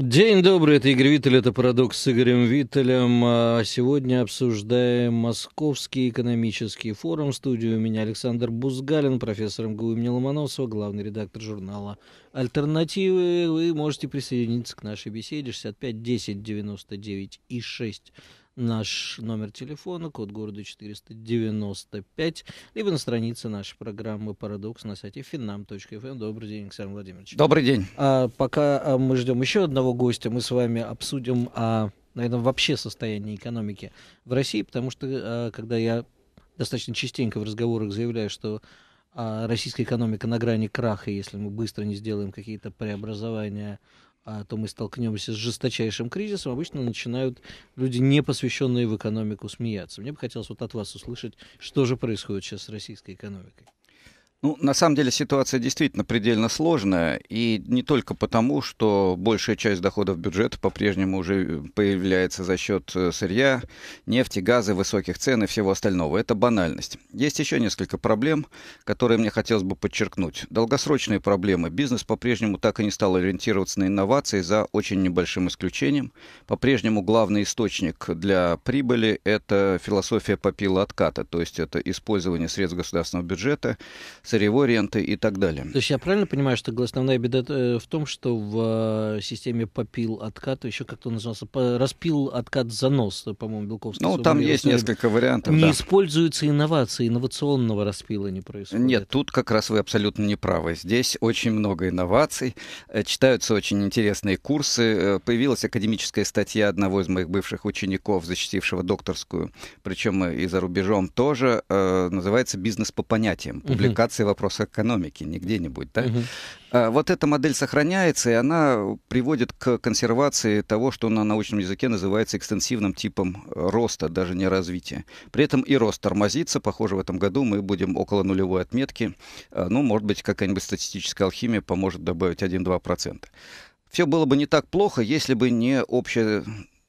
День добрый, это Игорь Виттель, это «Парадокс» с Игорем Виттелем. А сегодня обсуждаем Московский экономический форум. В студии у меня Александр Бузгалин, профессор МГУ имени Ломоносова, главный редактор журнала «Альтернативы». Вы можете присоединиться к нашей беседе 65 10 99 и 6 наш номер телефона, код города 495, либо на странице нашей программы «Парадокс» на сайте finam.fm. Эм. Добрый день, Александр Владимирович. Добрый день. А, пока а, мы ждем еще одного гостя, мы с вами обсудим, а, наверное, вообще состояние экономики в России, потому что, а, когда я достаточно частенько в разговорах заявляю, что а российская экономика на грани краха, если мы быстро не сделаем какие-то преобразования а то мы столкнемся с жесточайшим кризисом, обычно начинают люди, не посвященные в экономику, смеяться. Мне бы хотелось вот от вас услышать, что же происходит сейчас с российской экономикой. Ну, на самом деле ситуация действительно предельно сложная, и не только потому, что большая часть доходов бюджета по-прежнему уже появляется за счет э, сырья, нефти, газа, высоких цен и всего остального. Это банальность. Есть еще несколько проблем, которые мне хотелось бы подчеркнуть. Долгосрочные проблемы. Бизнес по-прежнему так и не стал ориентироваться на инновации за очень небольшим исключением. По-прежнему главный источник для прибыли – это философия попила отката, то есть это использование средств государственного бюджета сырьевой ренты и так далее. То есть я правильно понимаю, что основная беда э, в том, что в э, системе попил откат, еще как-то назывался, распил откат занос, по-моему, Белковский. Ну, там есть несколько вариантов. Не да. используются инновации, инновационного распила не происходит. Нет, тут как раз вы абсолютно не правы. Здесь очень много инноваций, э, читаются очень интересные курсы. Появилась академическая статья одного из моих бывших учеников, защитившего докторскую, причем и за рубежом тоже, называется «Бизнес по понятиям». Публикация лекции «Вопрос экономики», не где-нибудь, да? Угу. вот эта модель сохраняется, и она приводит к консервации того, что на научном языке называется экстенсивным типом э, роста, даже не развития. При этом и рост тормозится, похоже, в этом году мы будем около нулевой отметки. А, ну, может быть, какая-нибудь статистическая алхимия поможет добавить 1-2%. Все было бы не так плохо, если бы не общая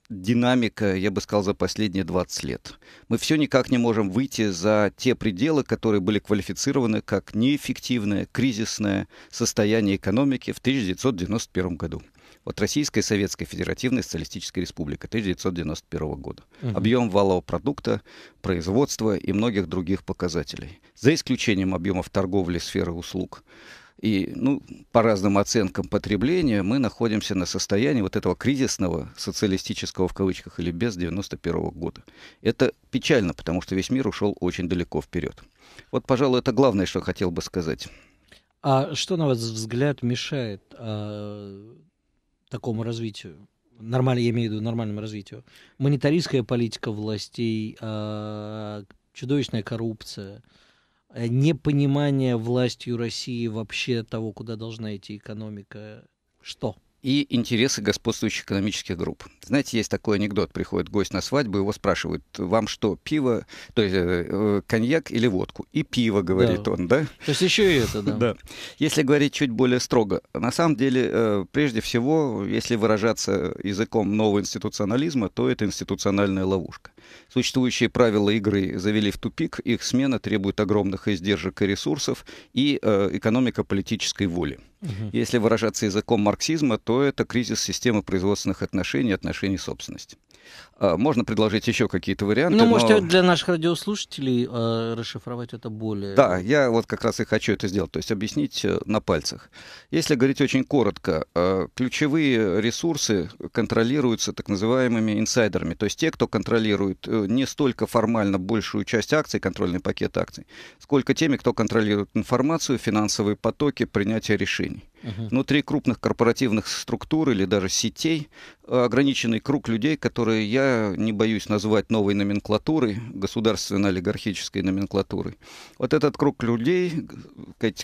динамика, я бы сказал, за последние 20 лет. Мы все никак не можем выйти за те пределы, которые были квалифицированы как неэффективное кризисное состояние экономики в 1991 году. Вот Российская Советская Федеративная Социалистическая Республика 1991 года. Угу. Объем валового продукта, производства и многих других показателей. За исключением объемов торговли, сферы услуг, и, ну, по разным оценкам потребления мы находимся на состоянии вот этого кризисного социалистического в кавычках или без 91 года. Это печально, потому что весь мир ушел очень далеко вперед. Вот, пожалуй, это главное, что хотел бы сказать. А что, на ваш взгляд, мешает а, такому развитию? Нормально, я имею в виду нормальному развитию. Монетаристская политика властей, а, чудовищная коррупция – Э, непонимание властью России вообще того, куда должна идти экономика, что? и интересы господствующих экономических групп. Знаете, есть такой анекдот. Приходит гость на свадьбу, его спрашивают, вам что, пиво, то есть э, э коньяк или водку? И пиво, говорит да. он, да? То есть еще и это, да. да. Если говорить чуть более строго, на самом деле, э, прежде всего, если выражаться языком нового институционализма, то это институциональная ловушка. Существующие правила игры завели в тупик, их смена требует огромных издержек и ресурсов и э, экономика политической воли. Угу. Если выражаться языком марксизма, то это кризис системы производственных отношений отношений собственности. А, можно предложить еще какие-то варианты. Ну, но... для наших радиослушателей э, расшифровать это более. Да, я вот как раз и хочу это сделать, то есть объяснить э, на пальцах. Если говорить очень коротко, э, ключевые ресурсы контролируются так называемыми инсайдерами, то есть те, кто контролирует э, не столько формально большую часть акций, контрольный пакет акций, сколько теми, кто контролирует информацию, финансовые потоки, принятие решений. Угу. три крупных корпоративных структур или даже сетей э, ограниченный круг людей, которые я не боюсь назвать новой номенклатурой, государственно-олигархической номенклатурой. Вот этот круг людей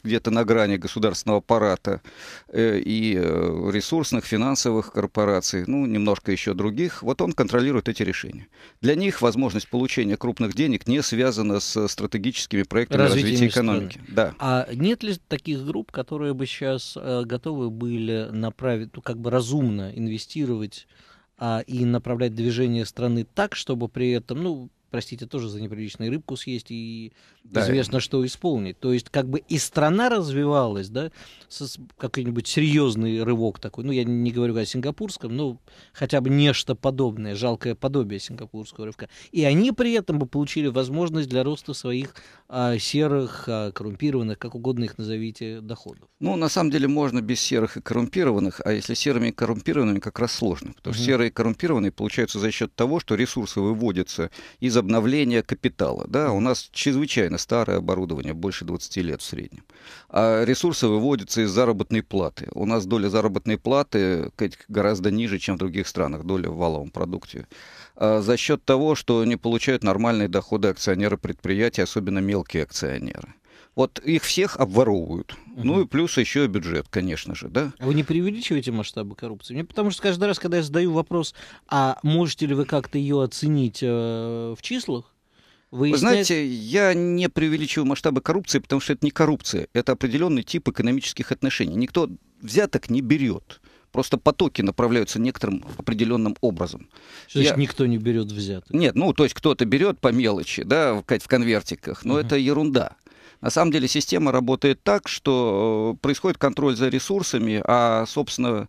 где-то на грани государственного аппарата э, и э, ресурсных, финансовых корпораций, ну, немножко еще других, вот он контролирует эти решения. Для них возможность получения крупных денег не связана с стратегическими проектами развития экономики. Да. А нет ли таких групп, которые бы сейчас Э, готовы были направить, ну, как бы разумно инвестировать а, и направлять движение страны так, чтобы при этом, ну, простите, тоже за неприличную рыбку съесть и да. известно что исполнить. То есть как бы и страна развивалась, да, какой-нибудь серьезный рывок такой. Ну, я не говорю о сингапурском, но хотя бы нечто подобное, жалкое подобие сингапурского рывка. И они при этом бы получили возможность для роста своих а, серых, а, коррумпированных, как угодно их назовите, доходов. Ну, на самом деле можно без серых и коррумпированных, а если серыми и коррумпированными, как раз сложно. Потому угу. что серые и коррумпированные получаются за счет того, что ресурсы выводятся из за обновления капитала. Да, у нас чрезвычайно старое оборудование, больше 20 лет в среднем. А ресурсы выводятся из заработной платы. У нас доля заработной платы гораздо ниже, чем в других странах, доля в валовом продукте. А за счет того, что не получают нормальные доходы акционеры предприятия, особенно мелкие акционеры. Вот их всех обворовывают. Угу. Ну и плюс еще бюджет, конечно же, да. А вы не преувеличиваете масштабы коррупции? Мне потому что каждый раз, когда я задаю вопрос, а можете ли вы как-то ее оценить э, в числах, Выясняет... Вы знаете, я не преувеличиваю масштабы коррупции, потому что это не коррупция, это определенный тип экономических отношений. Никто взяток не берет. Просто потоки направляются некоторым определенным образом. Что значит, я... никто не берет взяток? Нет, ну, то есть кто-то берет по мелочи, да, в, в конвертиках, но угу. это ерунда. На самом деле система работает так, что э, происходит контроль за ресурсами, а, собственно,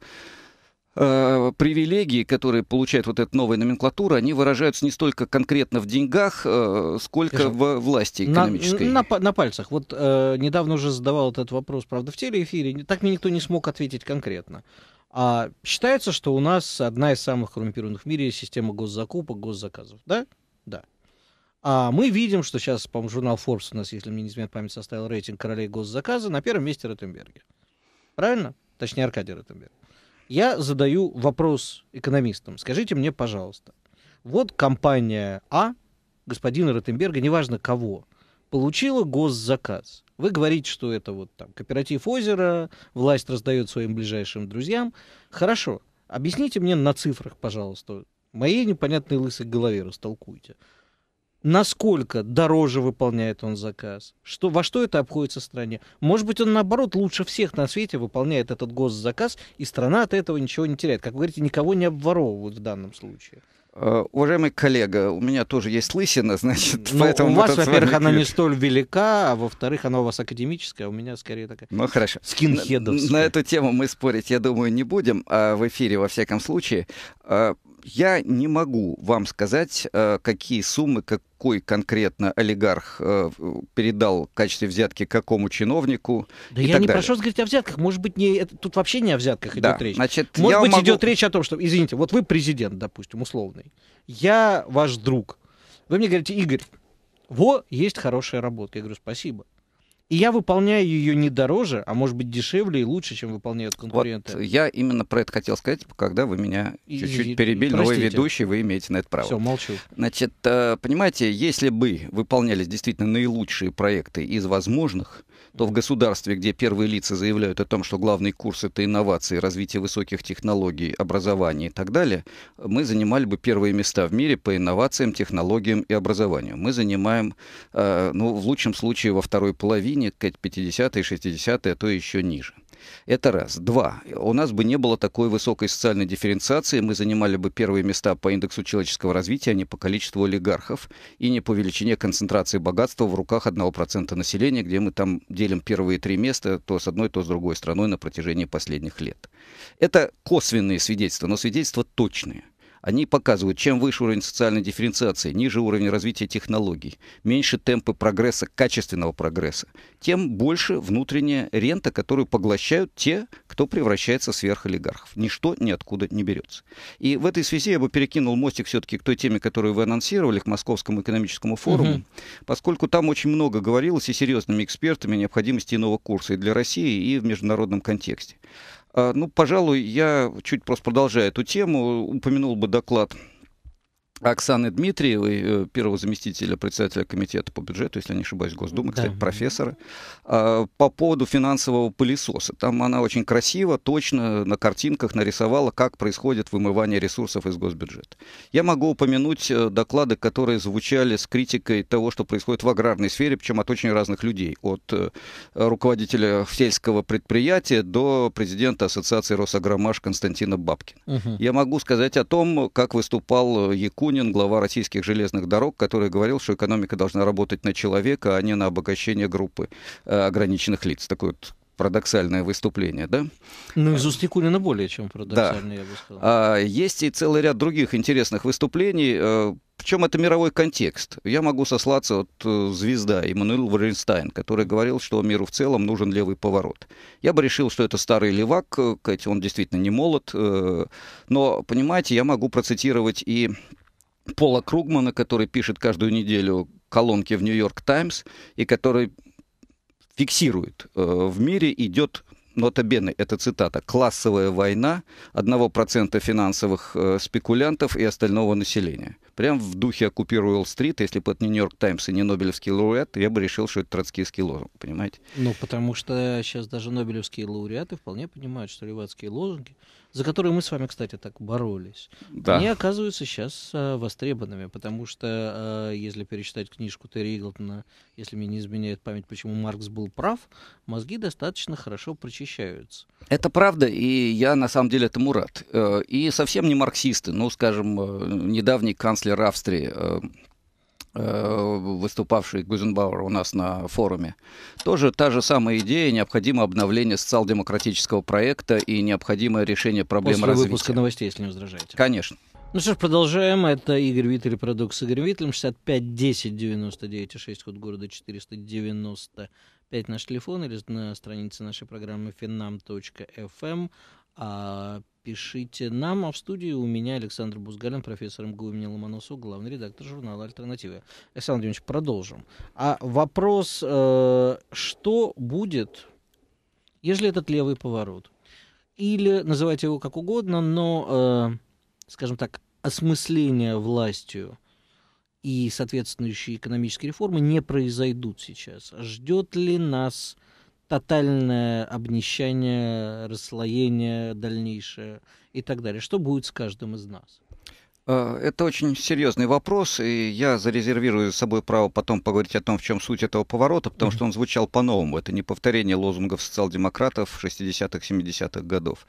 э, привилегии, которые получает вот эта новая номенклатура, они выражаются не столько конкретно в деньгах, э, сколько в власти экономической. На, на, на пальцах. Вот э, недавно уже задавал этот вопрос, правда, в телеэфире. Так мне никто не смог ответить конкретно. А считается, что у нас одна из самых коррумпированных в мире система госзакупок, госзаказов, да? Да. А мы видим, что сейчас, по-моему, журнал Forbes у нас, если мне не изменяет память, составил рейтинг королей госзаказа на первом месте Ротенберге. Правильно? Точнее, Аркадий Ротенберг. Я задаю вопрос экономистам. Скажите мне, пожалуйста, вот компания А, господина Ротенберга, неважно кого, получила госзаказ. Вы говорите, что это вот там кооператив озера, власть раздает своим ближайшим друзьям. Хорошо. Объясните мне на цифрах, пожалуйста. Моей непонятной лысой голове растолкуйте насколько дороже выполняет он заказ, что, во что это обходится стране. Может быть, он, наоборот, лучше всех на свете выполняет этот госзаказ, и страна от этого ничего не теряет. Как вы говорите, никого не обворовывают в данном случае. Э, уважаемый коллега, у меня тоже есть лысина, значит, ну, поэтому... У вас, во-первых, она не столь велика, а во-вторых, она у вас академическая, а у меня скорее такая... Ну, хорошо. Скинхедовская. На, на эту тему мы спорить, я думаю, не будем, а в эфире, во всяком случае. Э, я не могу вам сказать, э, какие суммы, какой конкретно олигарх э, передал в качестве взятки какому чиновнику. Да я не далее. прошу говорить о взятках. Может быть, не, это, тут вообще не о взятках да. идет речь. Значит, Может быть, могу... идет речь о том, что, извините, вот вы президент, допустим, условный. Я ваш друг. Вы мне говорите, Игорь, во, есть хорошая работа. Я говорю, спасибо и я выполняю ее не дороже, а может быть дешевле и лучше, чем выполняют конкуренты. Вот я именно про это хотел сказать, типа, когда вы меня чуть-чуть перебили, но вы ведущий, вы имеете на это право. Все, молчу. Значит, э, понимаете, если бы выполнялись действительно наилучшие проекты из возможных, то в государстве, где первые лица заявляют о том, что главный курс это инновации, развитие высоких технологий, образование и так далее, мы занимали бы первые места в мире по инновациям, технологиям и образованию. Мы занимаем, э, ну, в лучшем случае во второй половине середине, 50-е, 60-е, а то еще ниже. Это раз. Два. У нас бы не было такой высокой социальной дифференциации, мы занимали бы первые места по индексу человеческого развития, а не по количеству олигархов и не по величине концентрации богатства в руках 1% населения, где мы там делим первые три места то с одной, то с другой страной на протяжении последних лет. Это косвенные свидетельства, но свидетельства точные – они показывают, чем выше уровень социальной дифференциации, ниже уровень развития технологий, меньше темпы прогресса, качественного прогресса, тем больше внутренняя рента, которую поглощают те, кто превращается в сверхолигархов. Ничто ниоткуда не берется. И в этой связи я бы перекинул мостик все-таки к той теме, которую вы анонсировали, к Московскому экономическому форуму, угу. поскольку там очень много говорилось и серьезными экспертами о необходимости иного курса и для России, и в международном контексте. А, ну, пожалуй, я чуть просто продолжая эту тему, упомянул бы доклад Оксаны Дмитриевой, э, первого заместителя председателя комитета по бюджету, если не ошибаюсь, Госдумы, да. кстати, профессора, а, по поводу финансового пылесоса. Там она очень красиво, точно на картинках нарисовала, как происходит вымывание ресурсов из госбюджета. Я могу упомянуть э, доклады, которые звучали с критикой того, что происходит в аграрной сфере, причем от очень разных людей, от э, руководителя сельского предприятия до президента Ассоциации Росагромаш Константина Бабкина. Угу. Я могу сказать о том, как выступал Якут Бакунин, глава российских железных дорог, который говорил, что экономика должна работать на человека, а не на обогащение группы э, ограниченных лиц. такое вот парадоксальное выступление, да? Ну, из уст Никулина более чем парадоксальное, да. я бы сказал. А, есть и целый ряд других интересных выступлений, причем э, это мировой контекст. Я могу сослаться от э, звезда Эммануил Варенстайн, который говорил, что миру в целом нужен левый поворот. Я бы решил, что это старый левак, он действительно не молод, но, понимаете, я могу процитировать и Пола Кругмана, который пишет каждую неделю колонки в Нью-Йорк Таймс и который фиксирует э, в мире идет нота бены, это цитата, классовая война одного процента финансовых э, спекулянтов и остального населения. Прям в духе оккупирую Уолл-стрит», если бы это не «Нью-Йорк Таймс» и не «Нобелевский лауреат», я бы решил, что это троцкийский лозунг, понимаете? Ну, потому что сейчас даже нобелевские лауреаты вполне понимают, что левацкие лозунги, за которые мы с вами, кстати, так боролись, да. они оказываются сейчас а, э, востребованными, потому что, а, если перечитать книжку Терри Иглтона, если мне не изменяет память, почему Маркс был прав, мозги достаточно хорошо прочищаются. Это правда, и я на самом деле этому рад. Э, и совсем не марксисты, ну, скажем, недавний канцлер канцлер Австрии, э, э, выступавший Гузенбауэр у нас на форуме. Тоже та же самая идея, необходимо обновление социал-демократического проекта и необходимое решение проблем После развития. выпуска новостей, если не возражаете. Конечно. Ну что ж, продолжаем. Это Игорь Виттель, продукт с Игорем Виттелем. 65 10 99 6, код города 495 наш телефон или на странице нашей программы finam.fm. Эм. А пишите нам. А в студии у меня Александр Бузгалин, профессор МГУ имени Ломоносова, главный редактор журнала «Альтернатива». Александр Юрьевич, продолжим. А вопрос, э, что будет, если этот левый поворот? Или, называйте его как угодно, но, э, скажем так, осмысление властью и соответствующие экономические реформы не произойдут сейчас. Ждет ли нас тотальное обнищание, расслоение дальнейшее и так далее. Что будет с каждым из нас? Э, это очень серьезный вопрос, и я зарезервирую с собой право потом поговорить о том, в чем суть этого поворота, потому что он звучал по-новому. Это не повторение лозунгов социал-демократов 60-х, 70-х годов.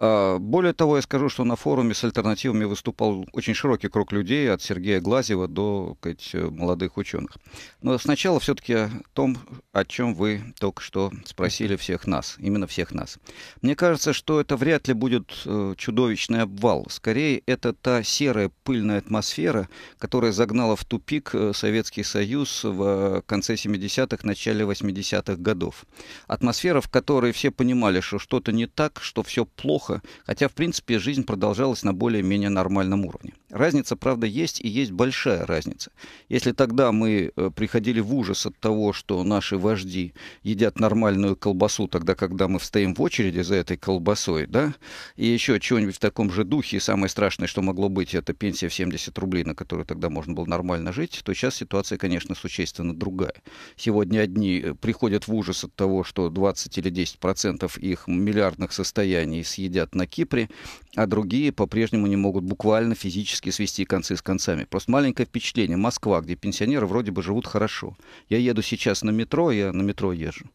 А, более того, я скажу, что на форуме с альтернативами выступал очень широкий круг людей, от Сергея Глазева до сказать, молодых ученых. Но сначала все-таки о том, о чем вы только что спросили всех нас, именно всех нас. Мне кажется, что это вряд ли будет э, чудовищный обвал. Скорее, это та серая пыльная атмосфера, которая загнала в тупик э, Советский Союз в конце 70-х, начале 80-х годов. Атмосфера, в которой все понимали, что что-то не так, что все плохо, плохо, хотя, в принципе, жизнь продолжалась на более-менее нормальном уровне. Разница, правда, есть, и есть большая разница. Если тогда мы э, приходили в ужас от того, что наши вожди едят нормальную колбасу, тогда, когда мы встаем в очереди за этой колбасой, да, и еще чего-нибудь в таком же духе, и самое страшное, что могло быть, это пенсия в 70 рублей, на которую тогда можно было нормально жить, то сейчас ситуация, конечно, существенно другая. Сегодня одни э, приходят в ужас от того, что 20 или 10% их миллиардных состояний съедят сидят на Кипре, а другие по-прежнему не могут буквально физически свести концы с концами. Просто маленькое впечатление. Москва, где пенсионеры вроде бы живут хорошо. Я еду сейчас на метро, я на метро езжу.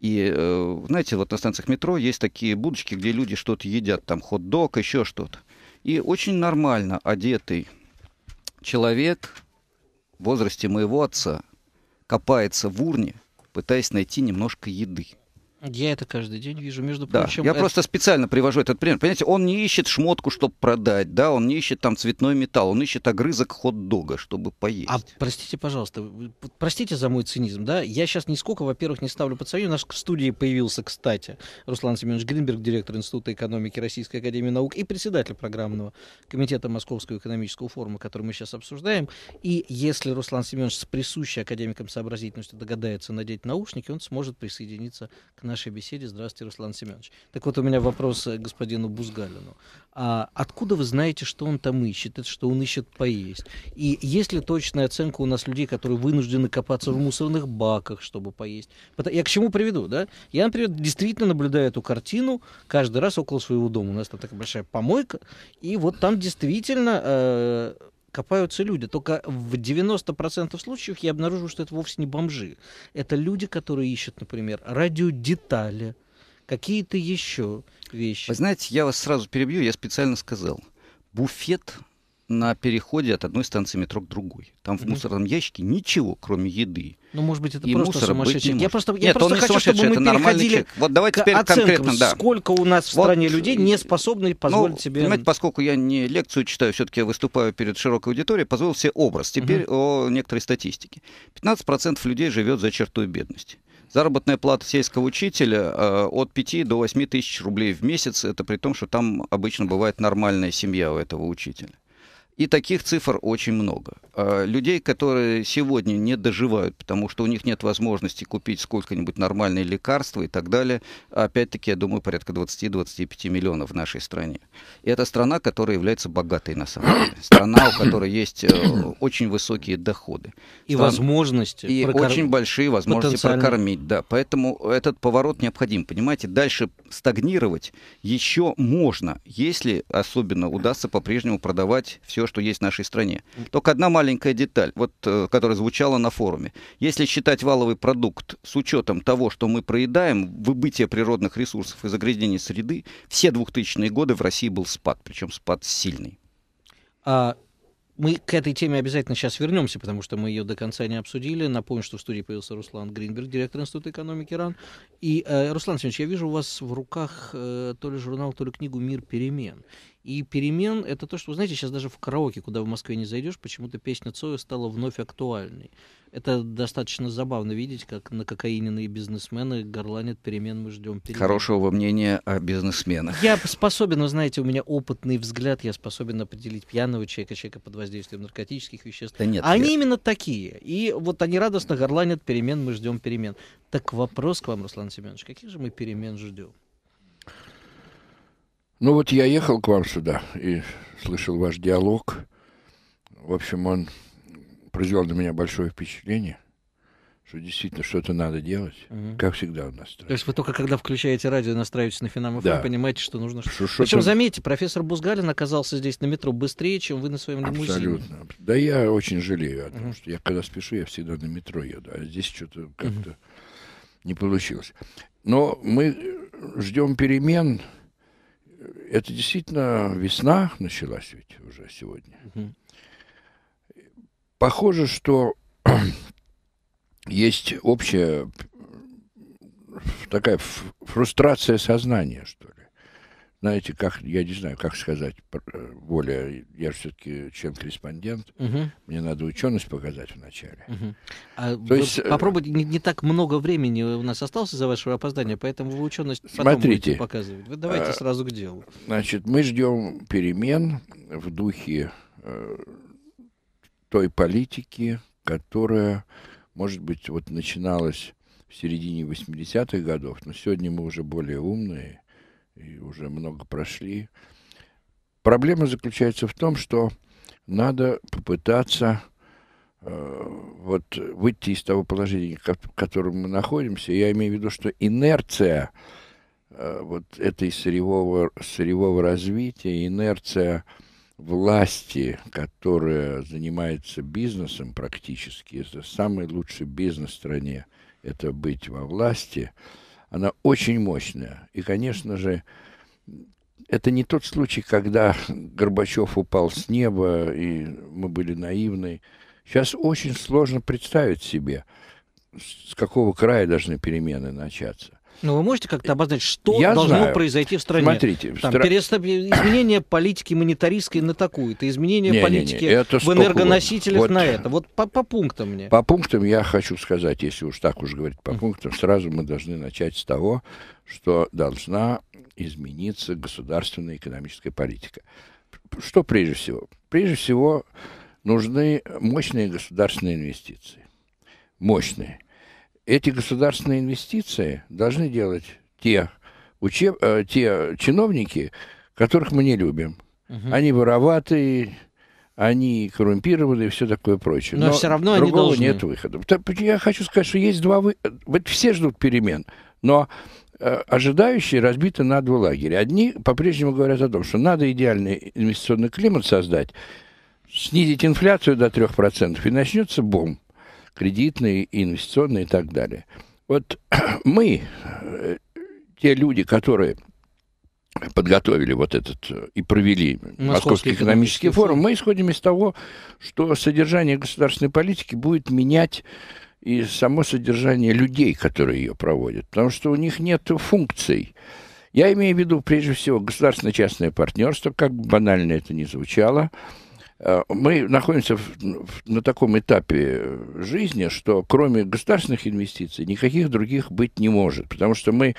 И, э, знаете, вот на станциях метро есть такие будочки, где люди что-то едят, там хот-дог, еще что-то. И очень нормально одетый человек в возрасте моего отца копается в урне, пытаясь найти немножко еды – я это каждый день вижу, между прочим. Да, я это... просто специально привожу этот пример. Понимаете, он не ищет шмотку, чтобы продать, да, он не ищет там цветной металл, он ищет огрызок хот-дога, чтобы поесть. А простите, пожалуйста, простите за мой цинизм, да, я сейчас нисколько, во-первых, не ставлю под сомнение, у нас в студии появился, кстати, Руслан Семенович Гринберг, директор Института экономики Российской Академии Наук и председатель программного комитета Московского экономического форума, который мы сейчас обсуждаем. И если Руслан Семенович с присущей академиком сообразительностью догадается надеть наушники, он сможет присоединиться к нам нашей беседе. Здравствуйте, Руслан Семенович. Так вот, у меня вопрос к э, господину Бузгалину. А откуда вы знаете, что он там ищет, это что он ищет поесть? И есть ли точная оценка у нас людей, которые вынуждены копаться в мусорных баках, чтобы поесть? Я к чему приведу, да? Я, например, действительно наблюдаю эту картину каждый раз около своего дома. У нас там такая большая помойка, и вот там действительно... Э- копаются люди. Только в 90% случаев я обнаружил, что это вовсе не бомжи. Это люди, которые ищут, например, радиодетали, какие-то еще вещи. Вы знаете, я вас сразу перебью, я специально сказал. Буфет на переходе от одной станции метро к другой. Там в мусорном ящике ничего, кроме еды. Ну, может быть, это и просто сумасшедший. Я просто, я Нет, просто хочу, не чтобы мы это переходили Вот давай теперь оценкам, конкретно, да. сколько у нас в вот, стране людей не способны ну, позволить ну, себе... Понимаете, поскольку я не лекцию читаю, все-таки я выступаю перед широкой аудиторией, позволил себе образ. Теперь угу. о некоторой статистике. 15% людей живет за чертой бедности. Заработная плата сельского учителя э, от 5 до 8 тысяч рублей в месяц. Это при том, что там обычно бывает нормальная семья у этого учителя. И таких цифр очень много. Э, людей, которые сегодня не доживают, потому что у них нет возможности купить сколько-нибудь нормальные лекарства и так далее, опять-таки, я думаю, порядка 20-25 миллионов в нашей стране. И это страна, которая является богатой на самом деле. Страна, у которой есть э, очень высокие доходы. И Стран... возможности. И прокор... очень большие возможности прокормить, да. Поэтому этот поворот необходим, понимаете. Дальше стагнировать еще можно, если особенно удастся по-прежнему продавать все, что есть в нашей стране. Только одна маленькая деталь, вот, э, которая звучала на форуме. Если считать валовый продукт с учетом того, что мы проедаем, выбытие природных ресурсов и загрязнение среды, все 2000-е годы в России был спад, причем спад сильный. А мы к этой теме обязательно сейчас вернемся, потому что мы ее до конца не обсудили. Напомню, что в студии появился Руслан Гринберг, директор Института экономики РАН. И, э, Руслан Семенович, я вижу у вас в руках э, то ли журнал, то ли книгу «Мир перемен». И перемен — это то, что, вы знаете, сейчас даже в караоке, куда в Москве не зайдешь, почему-то песня Цоя стала вновь актуальной. Это достаточно забавно видеть, как на кокаиненные бизнесмены горланят перемен, мы ждем перемен. Хорошего мнения о бизнесменах. Я способен, вы знаете, у меня опытный взгляд, я способен определить пьяного человека, человека под воздействием наркотических веществ. Да нет, а нет. они именно такие. И вот они радостно горланят перемен, мы ждем перемен. Так вопрос к вам, Руслан Семенович, каких же мы перемен ждем? Ну вот я ехал к вам сюда и слышал ваш диалог. В общем, он произвел на меня большое впечатление, что действительно что-то надо делать, угу. как всегда у нас. То есть вы только когда включаете радио, настраиваетесь на Финам да. понимаете, что нужно что-то. Причем заметьте, профессор Бузгалин оказался здесь на метро быстрее, чем вы на своем лимузине. Абсолютно. Да я очень жалею о том, угу. что я когда спешу, я всегда на метро еду, а здесь что-то как-то угу. не получилось. Но мы ждем перемен. Это действительно весна началась ведь уже сегодня. Угу. Похоже, что есть общая такая фрустрация сознания, что ли. Знаете, как, я не знаю, как сказать э, более, я же все-таки чем корреспондент, угу. мне надо ученость показать вначале. Угу. А То есть, э, попробуйте, не, не так много времени у нас осталось за вашего опоздания, поэтому вы ученость смотрите, потом будете показывать. Вы давайте а, сразу к делу. Значит, мы ждем перемен в духе той политики, которая, может быть, вот начиналась в середине 80-х годов, но сегодня мы уже более умные и уже много прошли. Проблема заключается в том, что надо попытаться э, вот выйти из того положения, в котором мы находимся, я имею в виду, что инерция э, вот этой сырьевого, сырьевого развития, инерция э, власти, которая занимается бизнесом практически, это самый лучший бизнес в стране, это быть во власти, она очень мощная. И, конечно же, это не тот случай, когда Горбачев упал с неба, и мы были наивны. Сейчас очень сложно представить себе, с какого края должны перемены начаться. Но вы можете как-то обозначить, что Я должно знаю. произойти в стране? Смотрите, Там, стра... перестав... изменение политики монетаристской на такую-то, изменение не, политики не, не. Это в энергоносителях вот... на это. Вот по, по пунктам мне. По пунктам я хочу сказать, если уж так уж говорить по пунктам, сразу мы должны начать с того, что должна измениться государственная экономическая политика. Что прежде всего? Прежде всего нужны мощные государственные инвестиции. Мощные эти государственные инвестиции должны делать те, учеб... Э, те чиновники, которых мы не любим. Угу. Они вороватые, они коррумпированные, и все такое прочее. Но, Но все равно другого они должны. нет выхода. Я хочу сказать, что есть два выхода. все ждут перемен. Но э, ожидающие разбиты на два лагеря. Одни по-прежнему говорят о том, что надо идеальный инвестиционный климат создать, снизить инфляцию до 3%, и начнется бум кредитные, инвестиционные и так далее. Вот мы, э, те люди, которые подготовили вот этот э, и провели Московский, Московский экономический форум, мы исходим из того, что содержание государственной политики будет менять и само содержание людей, которые ее проводят, потому что у них нет функций. Я имею в виду, прежде всего, государственно-частное партнерство, как бы банально это ни звучало, Э, мы находимся в, в, на таком этапе э, жизни, что кроме государственных инвестиций никаких других быть не может, потому что мы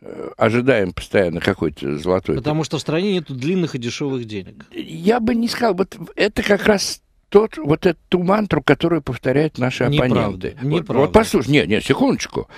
э, ожидаем постоянно какой-то золотой... Потому что в стране нет длинных и дешевых денег. Я бы не сказал, вот это как раз тот, вот эту мантру, которую повторяют наши оппоненты. Неправда, вот, неправда. вот послушай, нет, нет, секундочку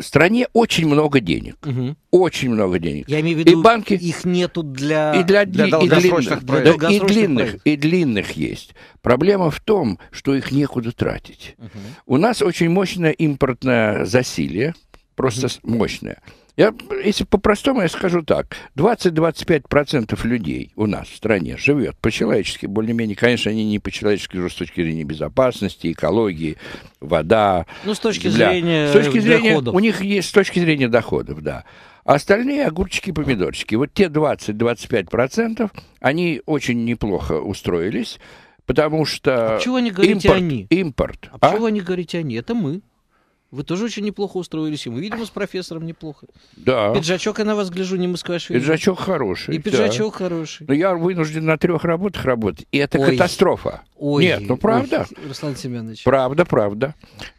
стране очень много денег. Угу. Очень много денег. Я имею в виду, и банки, их нету для, и для, для, и долгосрочных длинных, проектов. Для, и, длинных, и длинных есть. Проблема в том, что их некуда тратить. Угу. У нас очень мощное импортное засилие, просто угу. мощное. Я, если по-простому, я скажу так. 20-25% людей у нас в стране живет по-человечески, более-менее. Конечно, они не по-человечески уже с точки зрения безопасности, экологии, вода. Ну, с точки для... зрения С точки зрения, доходов. у них есть с точки зрения доходов, да. А остальные огурчики и помидорчики. Вот те 20-25%, они очень неплохо устроились, потому что... А почему не говорите импорт, они? Импорт. А, а? почему не говорите они? Это мы. Вы тоже очень неплохо устроились, и мы, видимо, с профессором неплохо. Да. Пиджачок, я на вас гляжу, не москвашвили. Пиджачок хороший. И пиджачок да. хороший. Но я вынужден на трех работах работать, и это ой. катастрофа. Ой. Нет, ну правда. Ой, Руслан Семенович. Правда, правда.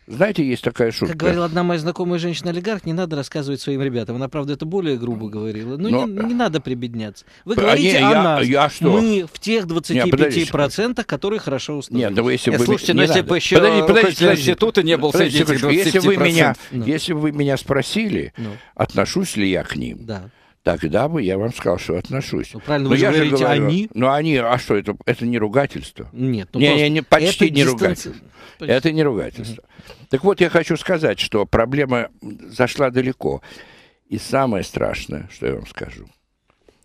Знаете, есть такая шутка. Как говорила одна моя знакомая женщина-олигарх, не надо рассказывать своим ребятам. Она, правда, это более грубо говорила. Ну, Но... не, не э, надо прибедняться. Вы а, говорите а, не, о я, нас. Я, что? Мы в тех 25%, которые хорошо устроились. Нет, да если бы... Слушайте, не, ну, если бы еще подожди, подожди, подожди, института не был подожди, среди этих 25%. Если вы меня, ну. если бы вы меня спросили, ну. отношусь ли я к ним, да. тогда бы я вам сказал, что отношусь. Ну, правильно, но вы я говорите же говорю, они. Ну, они, а что, это, это не ругательство? Нет, ну, не, не, не, почти это не дистанци... ругательство. Почти. Это не ругательство. Угу. Так вот, я хочу сказать, что проблема зашла далеко. И самое страшное, что я вам скажу,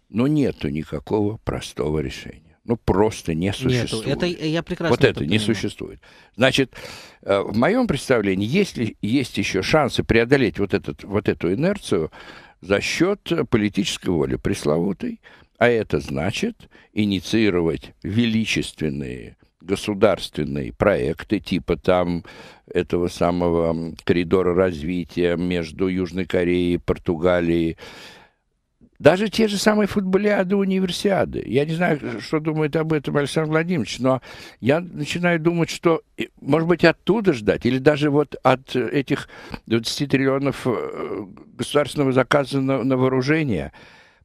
ну, нету никакого простого решения ну, просто не существует. Нету. Это я прекрасно Вот это, это не существует. Значит, э, в моем представлении, если есть еще шансы преодолеть вот, этот, вот эту инерцию за счет политической воли пресловутой, а это значит инициировать величественные государственные проекты типа там этого самого коридора развития между Южной Кореей, и Португалией, даже те же самые футболиады, универсиады. Я не знаю, что думает об этом Александр Владимирович, но я начинаю думать, что, э, может быть, оттуда ждать, или даже вот от этих 20 триллионов э, государственного заказа на, на вооружение.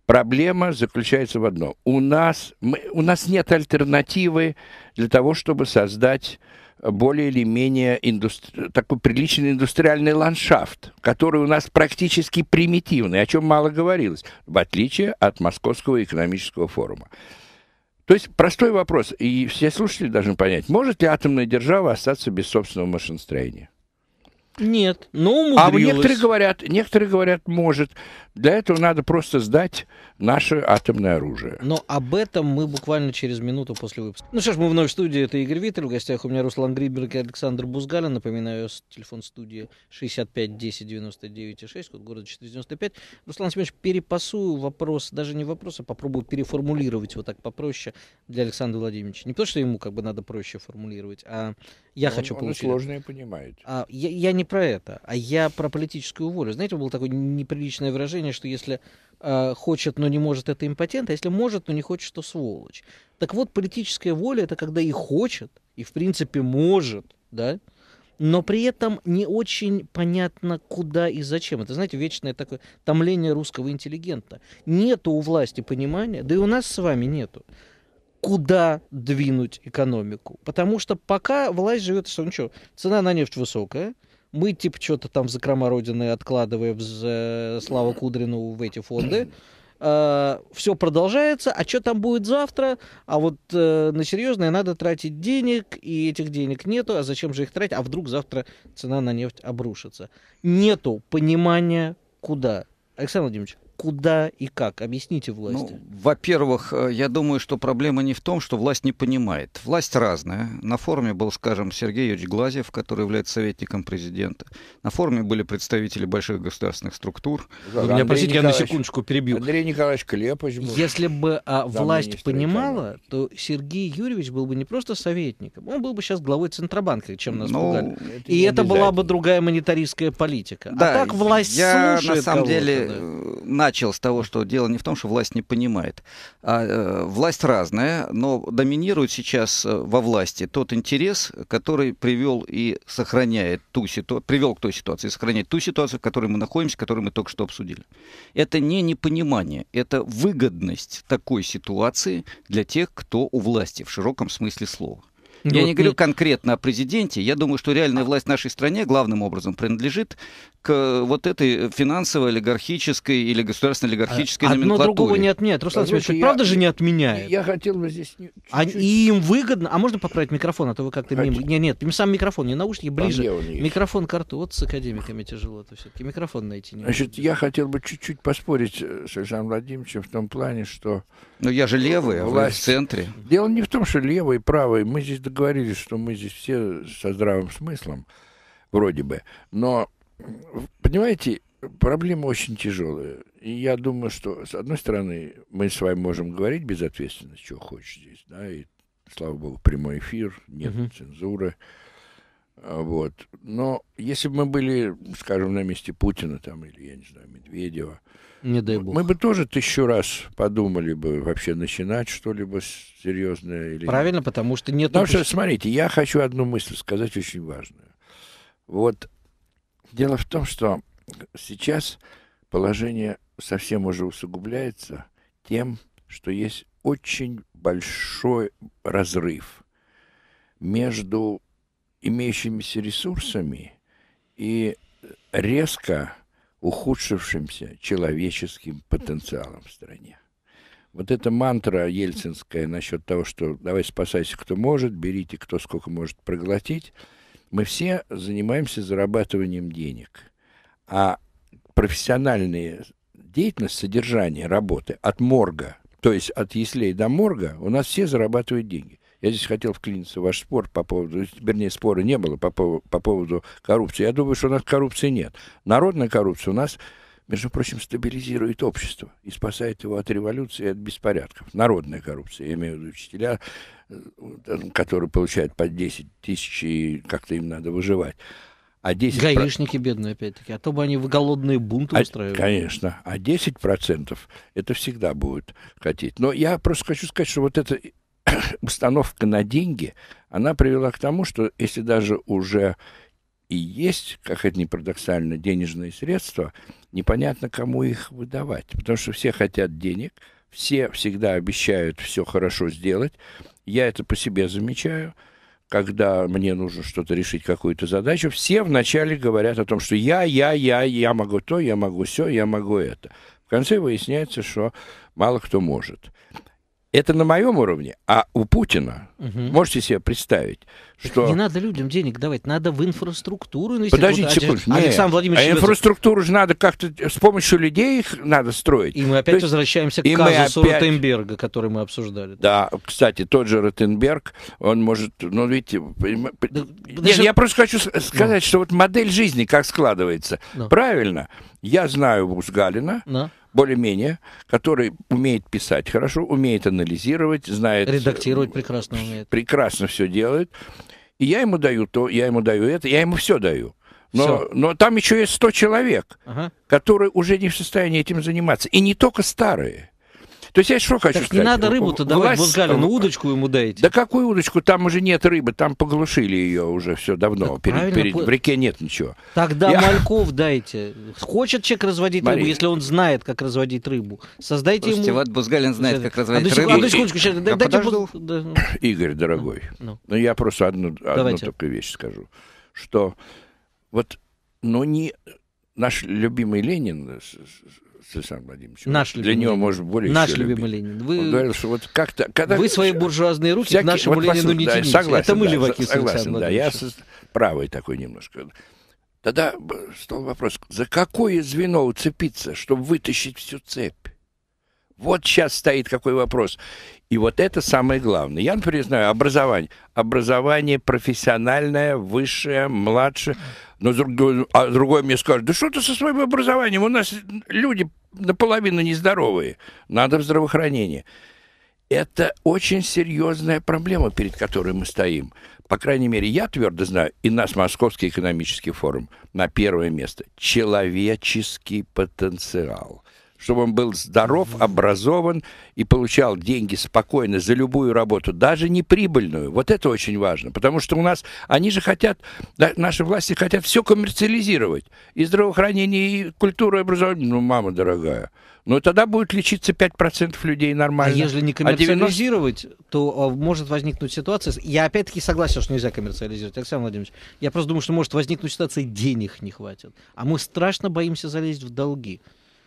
Проблема заключается в одном. У нас, мы, у нас нет альтернативы для того, чтобы создать более или менее индустри... такой приличный индустриальный ландшафт, который у нас практически примитивный, о чем мало говорилось, в отличие от Московского экономического форума. То есть простой вопрос, и все слушатели должны понять, может ли атомная держава остаться без собственного машиностроения? Нет, но ну, а умудрилась. А некоторые говорят, некоторые говорят, может. Для этого надо просто сдать наше атомное оружие. Но об этом мы буквально через минуту после выпуска. Ну что ж, мы вновь в студии. Это Игорь Виттель. В гостях у меня Руслан Гриберг и Александр Бузгалин. Напоминаю, телефон студии 65 10 99 6, код города 495. Руслан Семенович, перепасую вопрос, даже не вопрос, а попробую переформулировать вот так попроще для Александра Владимировича. Не то, что ему как бы надо проще формулировать, а я он, хочу получить. Он сложное понимает. А, я, я не про это, а я про политическую волю. Знаете, было такое неприличное выражение, что если э, хочет, но не может, это импотент, а если может, но не хочет, то сволочь. Так вот, политическая воля это когда и хочет, и в принципе может, да, но при этом не очень понятно, куда и зачем. Это, знаете, вечное такое томление русского интеллигента. Нету у власти понимания, да и у нас с вами нету куда двинуть экономику. Потому что пока власть живет, что ну что, цена на нефть высокая, мы типа что-то там закрома Родины откладываем за э, Славу Кудрину в эти фонды, э, а, все продолжается, а что там будет завтра, а вот э, на серьезное надо тратить денег, и этих денег нету, а зачем же их тратить, а вдруг завтра цена на нефть обрушится. Нету понимания, куда. Александр Владимирович, куда и как? Объясните власти. Ну, во-первых, э, я думаю, что проблема не в том, что власть не понимает. Власть разная. На форуме был, скажем, Сергей Юрьевич Глазьев, который является советником президента. На форуме были представители больших государственных структур. Да, Вы меня простите, я на секундочку перебью. Андрей Николаевич Клепач был. Если бы а, власть понимала, то Сергей Юрьевич был бы не просто советником, он был бы сейчас главой Центробанка, чем нас ну, пугали. Это и это была бы другая монетаристская политика. А да, а так власть я, слушает на самом деле, да? Э, начал с того, что дело не в том, что власть не понимает. А, э, власть разная, но доминирует сейчас э, во власти тот интерес, который привел и сохраняет ту ситуацию, привел к той ситуации, сохраняет ту ситуацию, в которой мы находимся, которую мы только что обсудили. Это не непонимание, это выгодность такой ситуации для тех, кто у власти в широком смысле слова. Ну я вот, не говорю и... конкретно о президенте. Я думаю, что реальная власть в нашей стране главным образом принадлежит к э, вот этой финансовой, олигархической или государственно а, олигархической а, номенклатуре. Одно другого не отменяет. Руслан Смотрите, я, правда же не отменяет? Я хотел бы здесь... Чуть-чуть. А, и им выгодно... А можно поправить микрофон, а то вы как-то... Мимо... Нет, нет, сам микрофон, не наушники, ближе. Микрофон к рту. Вот с академиками тяжело. Это все-таки микрофон найти не Значит, я хотел бы чуть-чуть поспорить э, с Александром Владимировичем в том плане, что... Ну, я же левый, власть... а вы в центре. Дело не в том, что левый, правый. Мы здесь говорили, что мы здесь все со здравым смыслом, вроде бы. Но, понимаете, проблема очень тяжелая. И я думаю, что, с одной стороны, мы с вами можем говорить безответственно, что хочешь здесь, да, и, слава богу, прямой эфир, нет угу. цензуры. А, вот. Но если бы мы были, скажем, на месте Путина там, или, я не знаю, Медведева, не дай бог. Мы бы тоже тысячу раз подумали бы вообще начинать что-либо серьезное. Или Правильно, нет. потому что нет... Потому что, смотрите, я хочу одну мысль сказать очень важную. Вот дело в том, что сейчас положение совсем уже усугубляется тем, что есть очень большой разрыв между имеющимися ресурсами и резко ухудшившимся человеческим потенциалом в стране. Вот эта мантра ельцинская насчет того, что давай спасайся, кто может, берите, кто сколько может проглотить, мы все занимаемся зарабатыванием денег. А профессиональная деятельность, содержание работы от морга, то есть от яслей до морга, у нас все зарабатывают деньги. Я здесь хотел вклиниться в ваш спор по поводу, вернее, спора не было по, по, по поводу коррупции. Я думаю, что у нас коррупции нет. Народная коррупция у нас между прочим, стабилизирует общество и спасает его от революции и от беспорядков. Народная коррупция, я имею в виду учителя, э, которые получают по 10 тысяч и как-то им надо выживать. А 10 Гаишники про... бедные, опять-таки. А то бы они в голодные бунты а, устраивали. Конечно. А 10% это всегда будет хотеть. Но я просто хочу сказать, что вот это установка на деньги, она привела к тому, что если даже уже и есть, как это ни парадоксально, денежные средства, непонятно, кому их выдавать. Потому что все хотят денег, все всегда обещают все хорошо сделать. Я это по себе замечаю. Когда мне нужно что-то решить, какую-то задачу, все вначале говорят о том, что я, я, я, я могу то, я могу все, я могу это. В конце выясняется, что мало кто может. Это на моем уровне, а у Путина, угу. можете себе представить, что... не надо людям денег давать, надо в инфраструктуру инвестировать. Подождите секунду. Одесс... Александр Владимирович... А инфраструктуру же надо как-то... С помощью людей их надо строить. И мы опять есть... возвращаемся к и казусу опять... Ротенберга, который мы обсуждали. Да, кстати, тот же Ротенберг, он может... Ну, видите... Да, Нет, даже... я просто хочу ну. сказать, Но. что вот модель жизни как складывается. Но. Ну. Правильно. Я знаю Бузгалина. Но ну более-менее, который умеет писать хорошо, умеет анализировать, знает... Редактировать прекрасно умеет. Прекрасно все делает. И я ему даю то, я ему даю это, я ему все даю. Но, все. но там еще есть 100 человек, ага. которые уже не в состоянии этим заниматься. И не только старые. То есть я что хочу так сказать? не надо рыбу-то власть... давать Бузгалину, удочку ему дайте. Да какую удочку? Там уже нет рыбы, там поглушили ее уже все давно. Перед, перед, по... В реке нет ничего. Тогда я... мальков дайте. Хочет человек разводить Мария. рыбу, если он знает, как разводить рыбу. Создайте Слушайте, ему... вот Бузгалин знает, как разводить одну, рыбу. Одну секундочку, сейчас, а я дайте... Подожду. Ну. Игорь, дорогой, а, ну, ну я просто одну, одну только вещь скажу. Что вот, ну не наш любимый Ленин с Александром Владимировичем. Наш Для любимый него, может, более Наш любимый Ленин. Вы, Он говорил, что вот как-то... Когда вы свои буржуазные руки всякий, к нашему вот, Ленину не тяните. Согласен, Это мы да, леваки с Александром да, Я с... правый такой немножко. Тогда стал вопрос, за какое звено уцепиться, чтобы вытащить всю цепь? Вот сейчас стоит какой вопрос. И вот это самое главное. Я, например, знаю образование. Образование профессиональное, высшее, младшее. Но другой, а другой мне скажет, да что ты со своим образованием, у нас люди наполовину нездоровые, надо в здравоохранение. Это очень серьезная проблема, перед которой мы стоим. По крайней мере, я твердо знаю, и нас Московский экономический форум на первое место. Человеческий потенциал чтобы он был здоров, образован и получал деньги спокойно за любую работу, даже неприбыльную. Вот это очень важно, потому что у нас, они же хотят, наши власти хотят все коммерциализировать. И здравоохранение, и культура, и образование. Ну, мама дорогая. Ну, тогда будет лечиться 5% людей а нормально. А если не а коммерциализировать, а 90... то может возникнуть ситуация... Я опять-таки согласен, что нельзя коммерциализировать, Александр Владимирович. Я просто думаю, что может возникнуть ситуация, денег не хватит. А мы страшно боимся залезть в долги.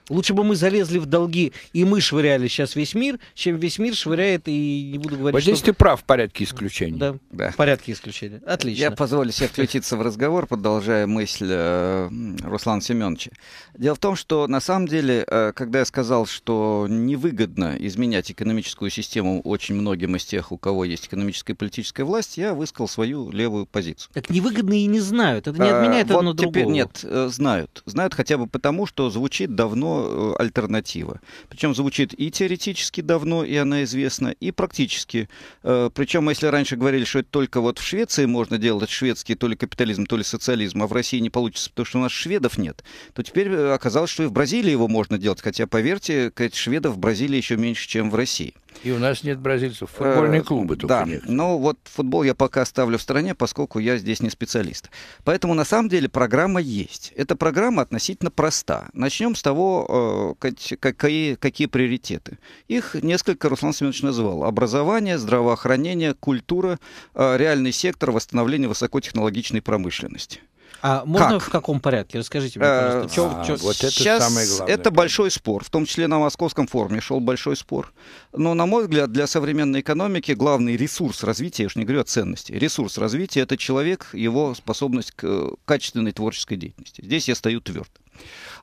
Лучше бы мы залезли в долги, и мы швыряли сейчас весь мир, чем весь мир швыряет, и не буду говорить, Вот здесь что... ты прав в порядке исключений. Да, да. в порядке исключений. Отлично. Я позволю себе включиться в разговор, продолжая мысль э, Руслана Семеновича. Дело в том, что на самом деле, э, когда я сказал, что невыгодно изменять экономическую систему очень многим из тех, у кого есть экономическая и политическая власть, я высказал свою левую позицию. Так невыгодно и не знают. Это не э, отменяет а, одно вот другого. Теперь нет, э, знают. Знают хотя бы потому, что звучит давно альтернатива. Причем звучит и теоретически давно, и она известна, и практически. Причем, если раньше говорили, что это только вот в Швеции можно делать шведский то ли капитализм, то ли социализм, а в России не получится, потому что у нас шведов нет, то теперь оказалось, что и в Бразилии его можно делать. Хотя, поверьте, шведов в Бразилии еще меньше, чем в России. И у нас нет бразильцев. Э, Футбольные клубы только да, нет. Ну вот футбол я пока оставлю в стороне, поскольку я здесь не специалист. Поэтому на самом деле программа есть. Эта программа относительно проста. Начнем с того, э, какие, какие приоритеты. Их несколько Руслан Семенович назвал. Образование, здравоохранение, культура, э, реальный сектор, восстановление высокотехнологичной промышленности. А можно как? в каком порядке? Расскажите мне, э, пожалуйста. Чё, а, чё... Вот это Сейчас самое главное. это большой спор. В том числе на московском форуме шел большой спор. Но, на мой взгляд, для современной экономики главный ресурс развития, я уж не говорю о ценности, ресурс развития — это человек, его способность к э, качественной творческой деятельности. Здесь я стою тверд.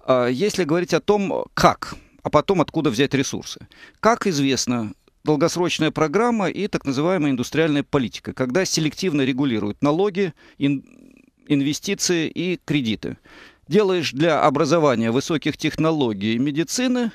А, если говорить о том, как, а потом откуда взять ресурсы. Как известно, долгосрочная программа и так называемая индустриальная политика, когда селективно регулируют налоги, ин инвестиции и кредиты. Делаешь для образования высоких технологий и медицины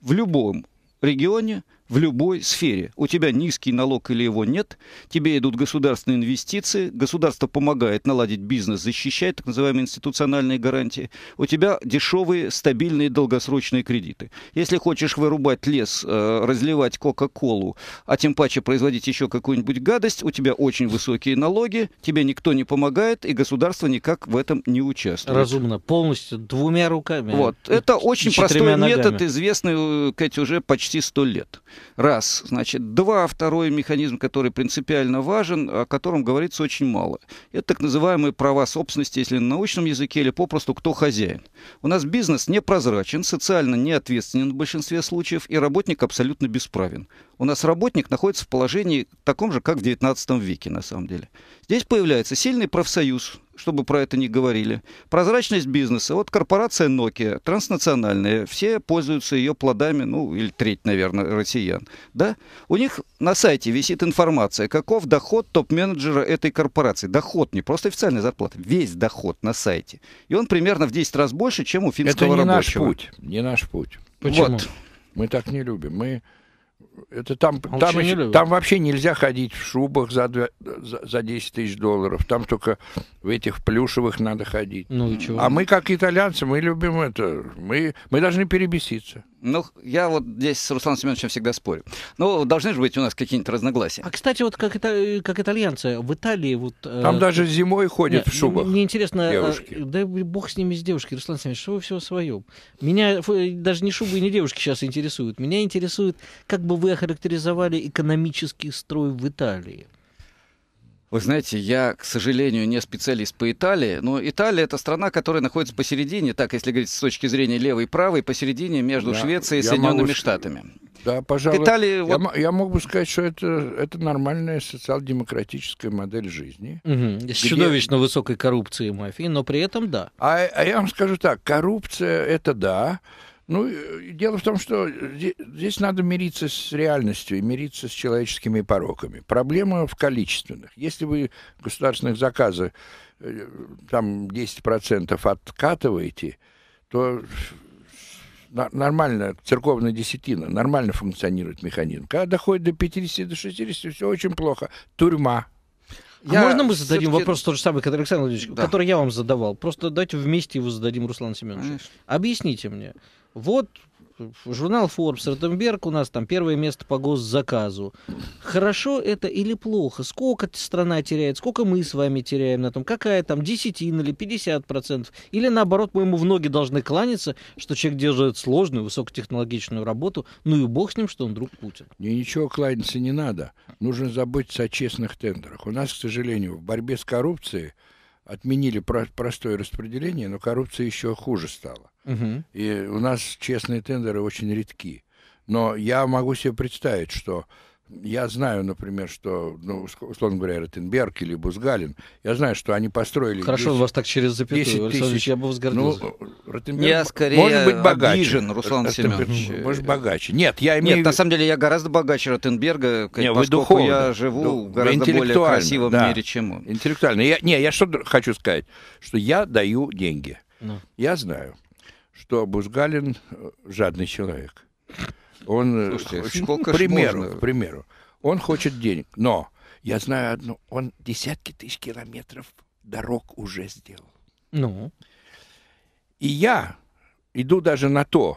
в любом регионе – в любой сфере. У тебя низкий налог или его нет, тебе идут государственные инвестиции, государство помогает наладить бизнес, защищает так называемые институциональные гарантии, у тебя дешевые, стабильные, долгосрочные кредиты. Если хочешь вырубать лес, э, разливать Кока-Колу, а тем паче производить еще какую-нибудь гадость, у тебя очень высокие налоги, тебе никто не помогает, и государство никак в этом не участвует. Разумно, полностью, двумя руками. Вот, это очень простой ногами. метод, известный, э, Кать, уже почти сто лет. Раз. Значит, два. Второй механизм, который принципиально важен, о котором говорится очень мало. Это так называемые права собственности, если на научном языке, или попросту кто хозяин. У нас бизнес непрозрачен, социально неответственен в большинстве случаев, и работник абсолютно бесправен. У нас работник находится в положении таком же, как в 19 веке, на самом деле. Здесь появляется сильный профсоюз, чтобы про это не говорили. Прозрачность бизнеса. Вот корпорация Nokia, транснациональная, все пользуются ее плодами, ну, или треть, наверное, россиян. Да? У них на сайте висит информация, каков доход топ-менеджера этой корпорации. Доход, не просто официальная зарплата, весь доход на сайте. И он примерно в 10 раз больше, чем у финского рабочего это не рабочего. наш путь, не наш путь. Почему? Вот. Мы так не любим. Мы это там, а там, еще, там вообще нельзя ходить в шубах за, 2, за, за 10 тысяч долларов. Там только в этих плюшевых надо ходить. Ну и чего? А мы, как итальянцы, мы любим это. Мы, мы должны перебеситься. Ну, я вот здесь с Русланом Семеновичем всегда спорю. Ну, должны же быть у нас какие-нибудь разногласия. А, кстати, вот как, это, как итальянцы, в Италии вот... Э, Там э, даже зимой ходят не, в шубах Мне интересно, а, девушки. Э, да бог с ними, с девушки, Руслан Семенович, что вы все свое? Меня э, даже не шубы и не девушки сейчас интересуют. Меня интересует, как бы вы охарактеризовали экономический строй в Италии. Вы знаете, я, к сожалению, не специалист по Италии, но Италия это страна, которая находится посередине, так если говорить с точки зрения левой и правой, посередине между да, Швецией и Соединенными могу... Штатами. Да, пожалуй. Италии, вот... я, я мог бы сказать, что это, это нормальная социал-демократическая модель жизни. Угу. С чудовищно высокой коррупцией и мафией, но при этом да. А, а я вам скажу так, коррупция это да, ну, э, дело в том, что здесь надо мириться с реальностью и мириться с человеческими пороками. Проблема в количественных. Если вы государственных заказы э, там 10% откатываете, то нормально, церковная десятина, нормально функционирует механизм. Когда доходит до 50, до 60, все очень плохо. Тюрьма. А можно мы зададим вопрос тот же самый, который Александр Владимирович, да. который я вам задавал? Просто давайте вместе его зададим Руслан Семенович, Объясните мне. Вот журнал Forbes, Ротенберг у нас там первое место по госзаказу. Хорошо это или плохо? Сколько страна теряет? Сколько мы с вами теряем на том? Какая там, десятина или пятьдесят процентов? Или наоборот, мы ему в ноги должны кланяться, что человек держит сложную, высокотехнологичную работу, ну и бог с ним, что он друг Путин. Мне ничего кланяться не надо. Нужно заботиться о честных тендерах. У нас, к сожалению, в борьбе с коррупцией отменили про простое распределение, но коррупция еще хуже стала. Угу. И у нас честные тендеры очень редки. Но я могу себе представить, что я знаю, например, что, ну, условно говоря, Ротенберг или Бузгалин, я знаю, что они построили... Хорошо, 10, вас так через запятую, 10 тысяч. я бы взгордился. Ну, э, я скорее может быть богаче. обижен, Руслан Ротенберг, Семенович. Может, богаче. Нет, я имею... Нет, на самом деле я гораздо богаче Ротенберга, не, поскольку духовно, я живу ну, в гораздо более красивом да, мире, чем он. Интеллектуально. Я, не, я что хочу сказать, что я даю деньги. Ну. Я знаю, что Бузгалин э, жадный человек. Он, э, Слушайте, э, к примеру, можно? к примеру, он хочет денег, но я знаю одно: он десятки тысяч километров дорог уже сделал. Ну. И я иду даже на то,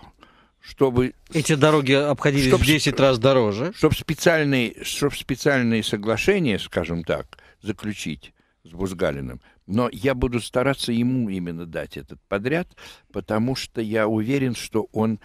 чтобы... Эти дороги обходились чтоб, в 10 раз дороже. Чтобы специальные, чтоб специальные соглашения, скажем так, заключить с Бузгалиным. Но я буду стараться ему именно дать этот подряд, потому что я уверен, что он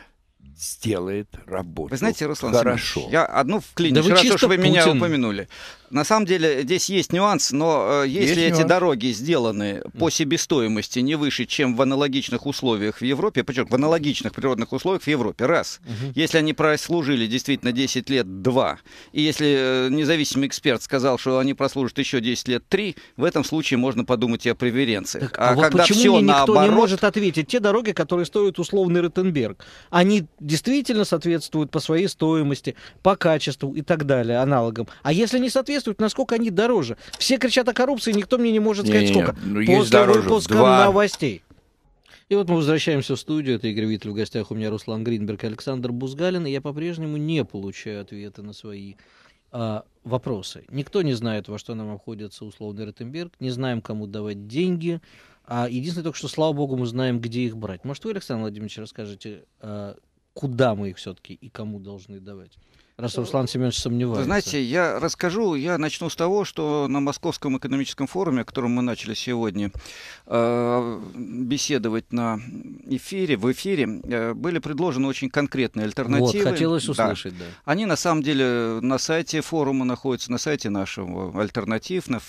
сделает работу. Вы знаете, Руслан хорошо. Я одну вклиню. Да вы Хорошо, чисто что вы Путин. меня упомянули. На самом деле здесь есть нюанс, но э, если есть эти нюанс. дороги сделаны по себестоимости не выше, чем в аналогичных условиях в Европе, причем в аналогичных природных условиях в Европе, раз. Угу. Если они прослужили действительно 10 лет, два. И если э, независимый эксперт сказал, что они прослужат еще 10 лет, три, в этом случае можно подумать и о преференциях. Так, а а вот когда почему все мне никто наоборот... не может ответить? Те дороги, которые стоят условный Ротенберг, они действительно соответствуют по своей стоимости, по качеству и так далее, аналогам. А если не соответствуют, соответствуют, насколько они дороже. Все кричат о коррупции, никто мне не может сказать, не, сколько. Ну, После есть дороже. выпуска Два. новостей. И вот мы возвращаемся в студию. Это Игорь Виттель. В гостях у меня Руслан Гринберг и Александр Бузгалин. И я по-прежнему не получаю ответы на свои а, вопросы. Никто не знает, во что нам обходится условный Ротенберг. Не знаем, кому давать деньги. А единственное только, что, слава богу, мы знаем, где их брать. Может, вы, Александр Владимирович, расскажете, а, куда мы их все-таки и кому должны давать? Раз э, Руслан Семенович сомневается. знаете, я расскажу, я начну с того, что на Московском экономическом форуме, о котором мы начали сегодня э, беседовать на эфире, в эфире, э, были предложены очень конкретные альтернативы. Вот, хотелось услышать, да. да. Они на самом деле на сайте форума находятся, на сайте нашего альтернатив, на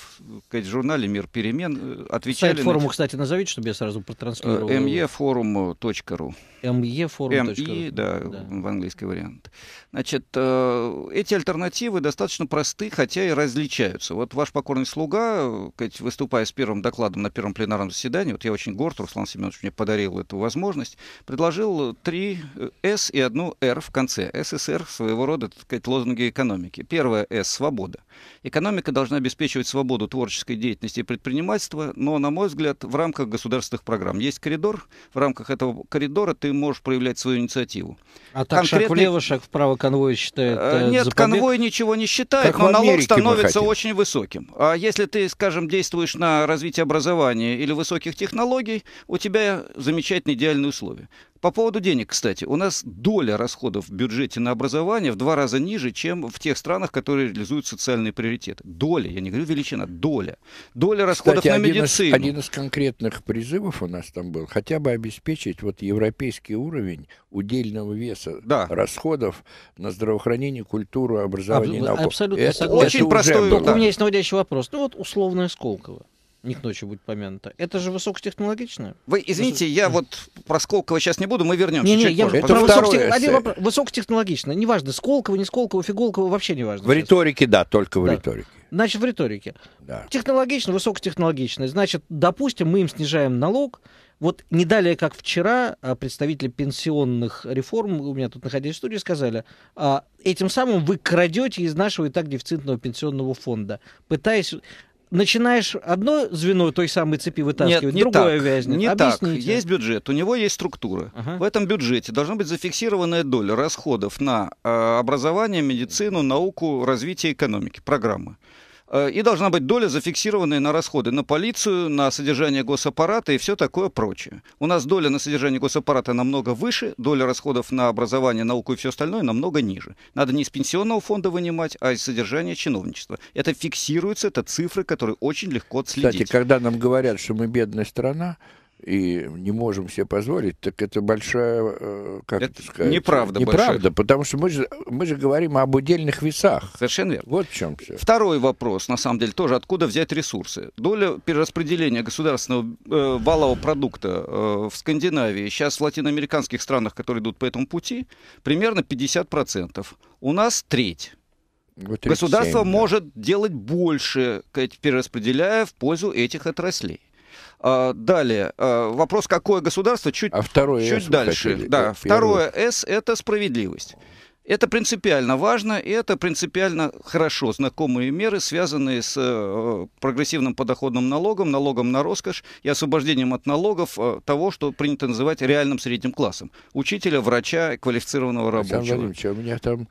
журнале «Мир перемен» отвечали... Сайт форума, на... кстати, назовите, чтобы я сразу протранслировал. meforum.ru MEforum.ru. ME, да, да, в английский вариант. Значит, э, эти альтернативы достаточно просты, хотя и различаются. Вот ваш покорный слуга, э, выступая с первым докладом на первом пленарном заседании, вот я очень горд, Руслан Семенович мне подарил эту возможность, предложил три S э, и одну R в конце. СССР своего рода, так сказать, лозунги экономики. Первое S – свобода. Экономика должна обеспечивать свободу творческой деятельности и предпринимательства, но, на мой взгляд, в рамках государственных программ. Есть коридор, в рамках этого коридора ты можешь проявлять свою инициативу. А так Конкретный... шаг влево, шаг вправо конвой считает э, э Нет, за конвой ничего не считает, как но налог становится очень высоким. А если ты, скажем, действуешь на развитие образования или высоких технологий, у тебя замечательные идеальные условия. По поводу денег, кстати, у нас доля расходов в бюджете на образование в два раза ниже, чем в тех странах, которые реализуют социальный приоритет. Доля, я не говорю величина, доля. Доля расходов кстати, на один медицину. Из, один из конкретных призывов у нас там был, хотя бы обеспечить вот европейский уровень удельного веса да. расходов на здравоохранение, культуру, а, образование, Аб- науку. Абсолютно это, согласен. Это Очень простой. Уже... Только да. у меня есть наводящий вопрос. Ну вот условное Сколково не к ночи будет помянуто. Это же высокотехнологично. Вы извините, Вы... я вот про Сколково сейчас не буду, мы вернемся. Не, не, я позже. Это про высокотех... Один вопрос. Высокотехнологично. Неважно, Сколково, не Сколково, Фиголково, вообще не важно. В сейчас. риторике, да, только в да. риторике. Значит, в риторике. Да. Технологично, высокотехнологично. Значит, допустим, мы им снижаем налог, вот не далее, как вчера, а представители пенсионных реформ, у меня тут находились, в студии, сказали, «А, этим самым вы крадете из нашего и так дефицитного пенсионного фонда, пытаясь начинаешь одно звено той самой цепи вытаскивать, Нет, не другое так, вязнет. Не Объясните. так. Есть бюджет, у него есть структура. Ага. В этом бюджете должна быть зафиксированная доля расходов на э, образование, медицину, науку, развитие экономики, программы. Э, и должна быть доля, зафиксированная на расходы на полицию, на содержание госаппарата и все такое прочее. У нас доля на содержание госаппарата намного выше, доля расходов на образование, науку и все остальное намного ниже. Надо не из пенсионного фонда вынимать, а из содержания чиновничества. Это фиксируется, это цифры, которые очень легко отследить. Кстати, когда нам говорят, что мы бедная страна, и не можем себе позволить, так это большая, э, как это, сказать? Неправда. Неправда, большая. потому что мы же, мы же говорим об удельных весах. Совершенно верно. Вот в чем все. Второй вопрос, на самом деле, тоже, откуда взять ресурсы? Доля перераспределения государственного э, валового продукта э, в Скандинавии, сейчас в латиноамериканских странах, которые идут по этому пути, примерно 50%. У нас треть. 37, Государство да. может делать больше, перераспределяя в пользу этих отраслей. А, далее. А, вопрос, какое государство, чуть, а второе чуть дальше. Хотели, да, второе С – это справедливость. Это принципиально важно, и это принципиально хорошо. Знакомые меры, связанные с э, прогрессивным подоходным налогом, налогом на роскошь и освобождением от налогов э, того, что принято называть реальным средним классом. Учителя, врача, квалифицированного рабочего. Александр Владимирович, а у меня там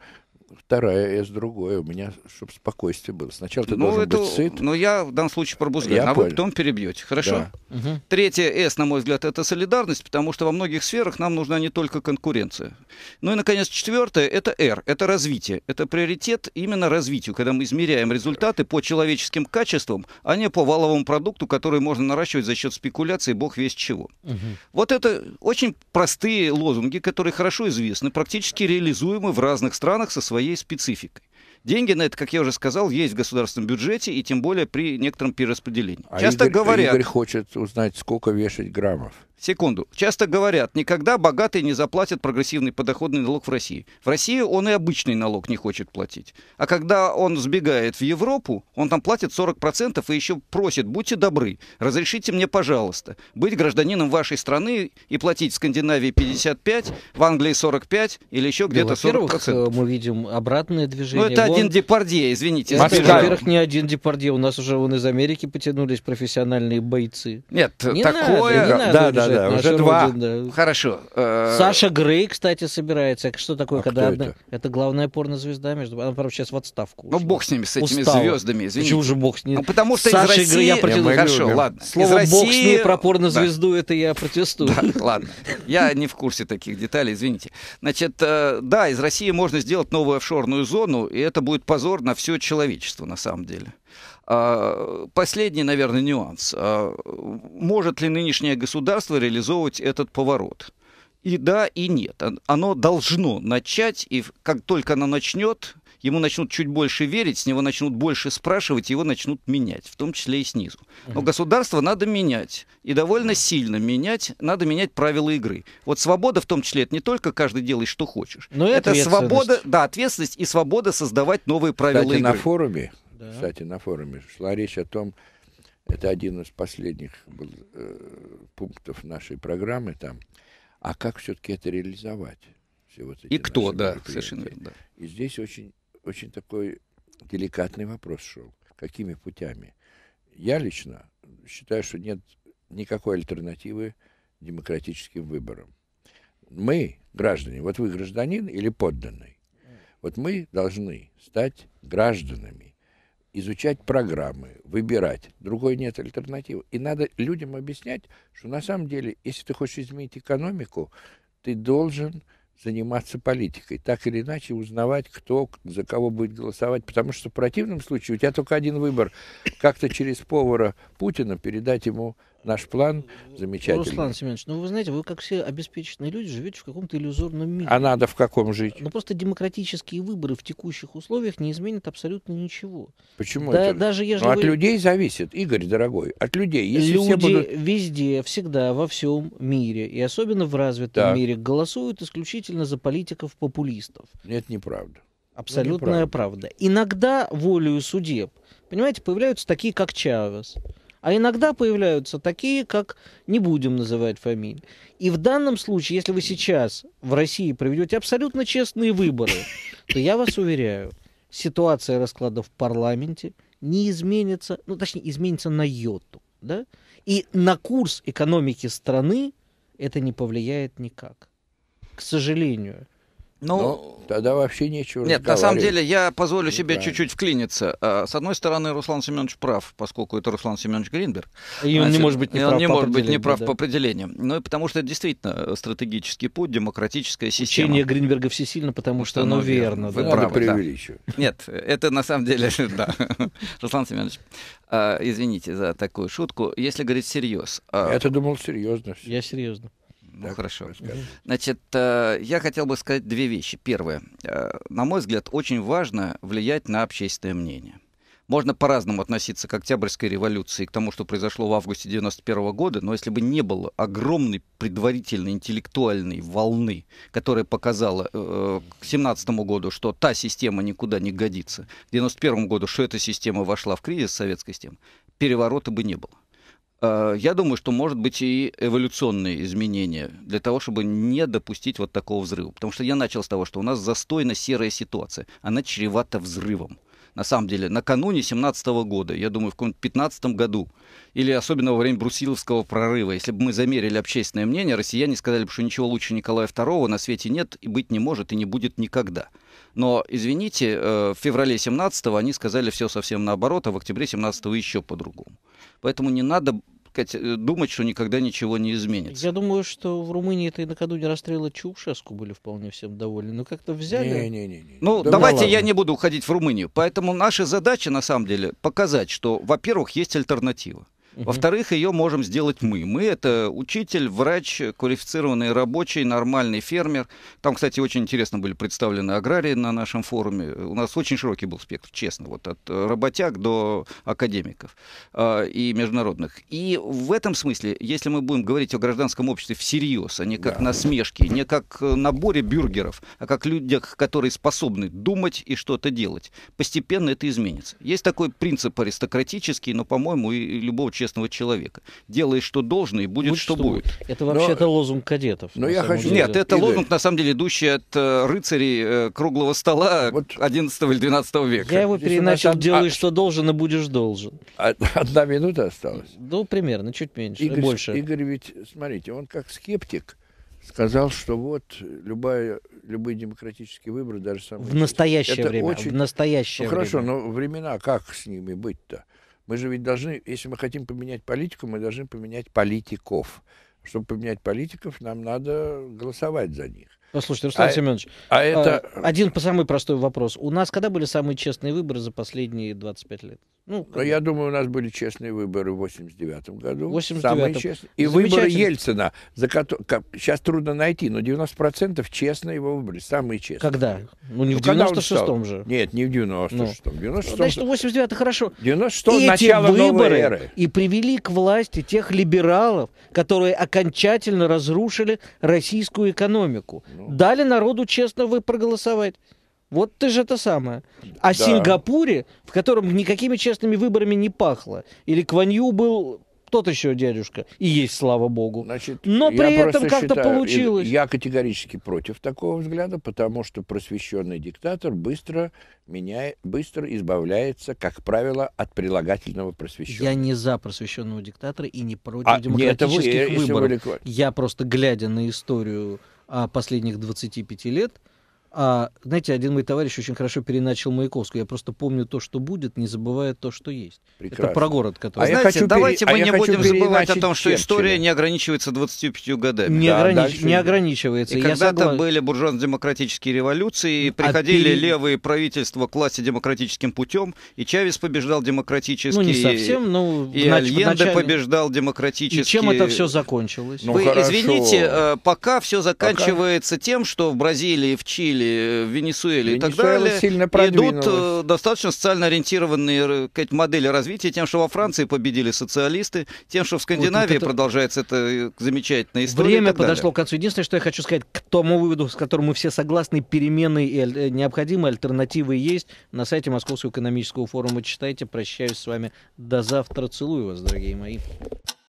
вторая С, другое. У меня, чтобы спокойствие было. Сначала ты ну, должен это, быть сыт. Но ну, я в данном случае пробузгаю, а понял. вы потом перебьете. Хорошо. Да. Угу. Третья С, на мой взгляд, это солидарность, потому что во многих сферах нам нужна не только конкуренция. Ну и, наконец, четвертое – это Р, это развитие. Это приоритет именно развитию, когда мы измеряем результаты по человеческим качествам, а не по валовому продукту, который можно наращивать за счет спекуляции, бог весь чего. Угу. Вот это очень простые лозунги, которые хорошо известны, практически реализуемы в разных странах со своей своей спецификой. Деньги на это, как я уже сказал, есть в государственном бюджете и тем более при некотором перераспределении. А Часто Игорь, говорят... Игорь хочет узнать, сколько вешать граммов секунду. Часто говорят, никогда богатые не заплатят прогрессивный подоходный налог в России. В России он и обычный налог не хочет платить. А когда он сбегает в Европу, он там платит 40% и еще просит, будьте добры, разрешите мне, пожалуйста, быть гражданином вашей страны и платить в Скандинавии 55, в Англии 45 или еще где-то 40%. Э, мы видим обратное движение. Ну, это Вон... один депардье, извините. Во-первых, не один депардье, у нас уже вон из Америки потянулись профессиональные бойцы. Нет, не такое... Надо, не надо да, да, да, уже два. Родина. Хорошо. Э, Саша Грей, кстати, собирается. Что такое, а когда это? главная порнозвезда, между она, правда, сейчас в отставку. Ну, бог с ними, с этими звездами, извините. Почему же бог с ними? Ну, потому что Саша из России... Грей, я протестую. я Хорошо, люблю. ладно. Слово из бог России... с ней про порнозвезду, да. это я протестую. Да, ладно. Я не в курсе таких деталей, извините. Значит, э, да, из России можно сделать новую офшорную зону, и это будет позор на все человечество, на самом деле. А, последний, наверное, нюанс. А, может ли нынешнее государство реализовывать этот поворот? И да, и нет. Оно должно начать, и как только оно начнет, ему начнут чуть больше верить, с него начнут больше спрашивать, его начнут менять, в том числе и снизу. Но государство надо менять, и довольно сильно менять, надо менять правила игры. Вот свобода в том числе, это не только каждый делает, что хочешь. Но это свобода, да, ответственность и свобода создавать новые правила Кстати, игры. на форуме да. кстати, на форуме, шла речь о том, это один из последних был, э, пунктов нашей программы там, а как все-таки это реализовать? Все вот эти И кто, да, совершенно верно. Да. И здесь очень, очень такой деликатный вопрос шел. Какими путями? Я лично считаю, что нет никакой альтернативы демократическим выборам. Мы, граждане, вот вы гражданин или подданный, вот мы должны стать гражданами изучать программы, выбирать. Другой нет альтернативы. И надо людям объяснять, что на самом деле, если ты хочешь изменить экономику, ты должен заниматься политикой, так или иначе узнавать, кто за кого будет голосовать, потому что в противном случае у тебя только один выбор, как-то через повара Путина передать ему наш план замечательный. Руслан Семенович, ну вы знаете, вы как все обеспеченные люди живете в каком-то иллюзорном мире. А надо в каком жить? Ну просто демократические выборы в текущих условиях не изменят абсолютно ничего. Почему да, это? Даже если ну, вы... от людей зависит, Игорь, дорогой, от людей. Если Люди все будут... везде, всегда, во всем мире, и особенно в развитом так. мире, голосуют исключительно за политиков-популистов. Нет, неправда. Абсолютная ну, правда. Иногда волею судеб, понимаете, появляются такие, как Чавес, а иногда появляются такие, как не будем называть фамилии. И в данном случае, если вы сейчас в России проведете абсолютно честные выборы, то я вас уверяю, ситуация расклада в парламенте не изменится, ну точнее изменится на йоту. Да? И на курс экономики страны это не повлияет никак. К сожалению. Ну, Но тогда вообще нечего Нет, на самом деле я позволю себе чуть-чуть вклиниться. А, с одной стороны, Руслан Семенович прав, поскольку это Руслан Семенович Гринберг. И он не может быть не прав, не может быть не да. по определению. Ну и потому что это действительно стратегический путь, демократическая система. Учение Гринберга всесильно, потому что оно верно. Вы да. правы, преувеличивать. Да. Нет, это на самом деле, да. Руслан Семенович, а, извините за такую шутку. Если говорить всерьез... А, Я-то думал серьезно. Я серьезно. Ну хорошо. Значит, э, я хотел бы сказать две вещи. Первое. Э, на мой взгляд, очень важно влиять на общественное мнение. Можно по-разному относиться к Октябрьской революции, к тому, что произошло в августе 1991 года, но если бы не было огромной предварительной интеллектуальной волны, которая показала э, к 2017 году, что та система никуда не годится, к 1991 году, что эта система вошла в кризис советской системы, переворота бы не было. Э, я думаю, что может быть и эволюционные изменения для того, чтобы не допустить вот такого взрыва. Потому что я начал с того, что у нас застойно серая ситуация. Она чревата взрывом. На самом деле, накануне 17 года, я думаю, в каком-то 15 году, или особенно во время Брусиловского прорыва, если бы мы замерили общественное мнение, россияне сказали бы, что ничего лучше Николая II на свете нет и быть не может и не будет никогда. Но, извините, э, в феврале 17 они сказали все совсем наоборот, а в октябре 17 еще по-другому. Поэтому не надо э, думать, что никогда ничего не изменится. Я думаю, что в Румынии это и накануне расстрела Чаушеску были вполне всем довольны. Но как-то взяли... Не, не, не, не. Ну, да ну давайте ладно. я не буду уходить в Румынию. Поэтому наша задача, на самом деле, показать, что, во-первых, есть альтернатива. Во-вторых, ее можем сделать мы. Мы — это учитель, врач, квалифицированный рабочий, нормальный фермер. Там, кстати, очень интересно были представлены аграрии на нашем форуме. У нас очень широкий был спектр, честно, вот от работяг до академиков э, и международных. И в этом смысле, если мы будем говорить о гражданском обществе всерьез, а не как да. насмешки, не как наборе бюргеров, а как людях, которые способны думать и что-то делать, постепенно это изменится. Есть такой принцип аристократический, но, по-моему, и любого человека честного человека. Делай, что должно, и будет, будет что, что будет. будет. Это вообще-то лозунг кадетов. Но я хочу... Нет, это и лозунг, да. на самом деле, идущий от э, рыцарей э, круглого стола вот... 11 или 12 века. Я его переначал нас... «делай, а... что должен, и будешь должен». А, одна минута осталась? Ну, примерно, чуть меньше, Игорь, больше. Игорь ведь, смотрите, он как скептик, сказал, что вот любая, любой демократический выбор даже самые... В настоящее время, очень... в настоящее ну, хорошо, но времена как с ними быть-то? Мы же ведь должны, если мы хотим поменять политику, мы должны поменять политиков. Чтобы поменять политиков, нам надо голосовать за них. Послушайте, Руслан а, Семенович, а э, это... один самый простой вопрос. У нас когда были самые честные выборы за последние 25 лет? Ну, как... Я думаю, у нас были честные выборы в 89 году. 89 Самые честные. И выборы Ельцина, за которые, сейчас трудно найти, но 90% честно его выбрали. Самые честные. Когда? Ну, не ну, в 96-м же. Нет, не в 96-м. Ну. 96 ну, Значит, 89 хорошо. 96 начало выборы новой эры. И привели к власти тех либералов, которые окончательно разрушили российскую экономику. Ну. Дали народу честно вы проголосовать. Вот ты же это самое. А да. Сингапуре, в котором никакими честными выборами не пахло, или Кванью был тот еще дядюшка, и есть, слава богу. Значит, Но при этом как-то получилось. Я категорически против такого взгляда, потому что просвещенный диктатор быстро, меняет, быстро избавляется, как правило, от прилагательного просвещенного. Я не за просвещенного диктатора и не против а, демократических нет, вы, выборов. Вы... Я просто, глядя на историю а, последних 25 лет, а, знаете, один мой товарищ очень хорошо переначал Маяковскую. Я просто помню то, что будет, не забывая то, что есть. Прекрасно. Это про город, который... А знаете, хочу давайте пере... А мы а не будем забывать о том, что Черчилля. история не ограничивается 25 годами. Не, да, ограни... не ограничивается. И когда-то согла... были буржуазно-демократические революции, и а приходили а ты... левые правительства к власти демократическим путем, и Чавес побеждал демократически. Ну, не совсем, но... И нач... Альенде начале... побеждал демократически. И чем это все закончилось? Ну, Вы хорошо. извините, э, пока все заканчивается пока. тем, что в Бразилии, в Чили, Чили, в Венесуэле и так далее, сильно идут э, достаточно социально ориентированные э, модели развития, тем, что во Франции победили социалисты, тем, что в ну, Скандинавии вот это... продолжается эта э, замечательная история. Время подошло далее. к концу. Единственное, что я хочу сказать, к тому выводу, с которым мы все согласны, перемены и необходимы, альтернативы есть. На сайте Московского экономического форума читайте. Прощаюсь с вами до завтра. Целую вас, дорогие мои.